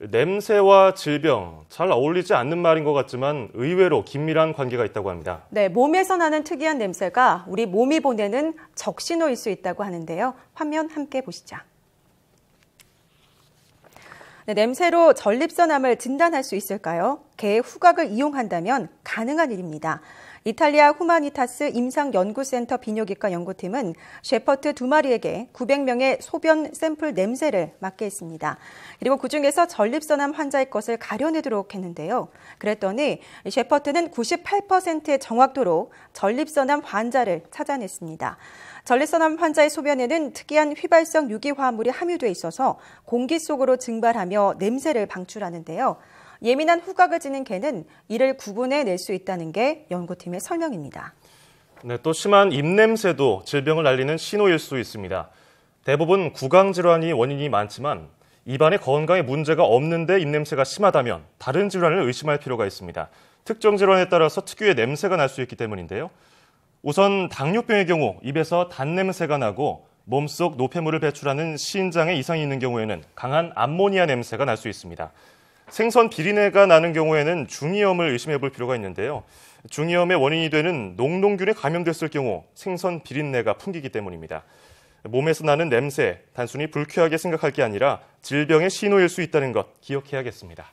냄새와 질병 잘 어울리지 않는 말인 것 같지만 의외로 긴밀한 관계가 있다고 합니다. 네, 몸에서 나는 특이한 냄새가 우리 몸이 보내는 적신호일 수 있다고 하는데요. 화면 함께 보시죠. 네, 냄새로 전립선암을 진단할 수 있을까요? 개의 후각을 이용한다면 가능한 일입니다. 이탈리아 후마니타스 임상연구센터 비뇨기과 연구팀은 셰퍼트 두 마리에게 900명의 소변 샘플 냄새를 맡게 했습니다. 그리고 그 중에서 전립선암 환자의 것을 가려내도록 했는데요. 그랬더니 셰퍼트는 98%의 정확도로 전립선암 환자를 찾아냈습니다. 전립선암 환자의 소변에는 특이한 휘발성 유기화합물이 함유돼 있어서 공기 속으로 증발하며 냄새를 방출하는데요. 예민한 후각을 지닌 개는 이를 구분해 낼 수 있다는 게 연구팀의 설명입니다. 네, 또 심한 입냄새도 질병을 날리는 신호일 수 있습니다. 대부분 구강질환이 원인이 많지만 입안의 건강에 문제가 없는데 입냄새가 심하다면 다른 질환을 의심할 필요가 있습니다. 특정 질환에 따라서 특유의 냄새가 날 수 있기 때문인데요. 우선 당뇨병의 경우 입에서 단냄새가 나고 몸속 노폐물을 배출하는 신장에 이상이 있는 경우에는 강한 암모니아 냄새가 날 수 있습니다. 생선 비린내가 나는 경우에는 중이염을 의심해 볼 필요가 있는데요. 중이염의 원인이 되는 농농균에 감염됐을 경우 생선 비린내가 풍기기 때문입니다. 몸에서 나는 냄새, 단순히 불쾌하게 생각할 게 아니라 질병의 신호일 수 있다는 것 기억해야겠습니다.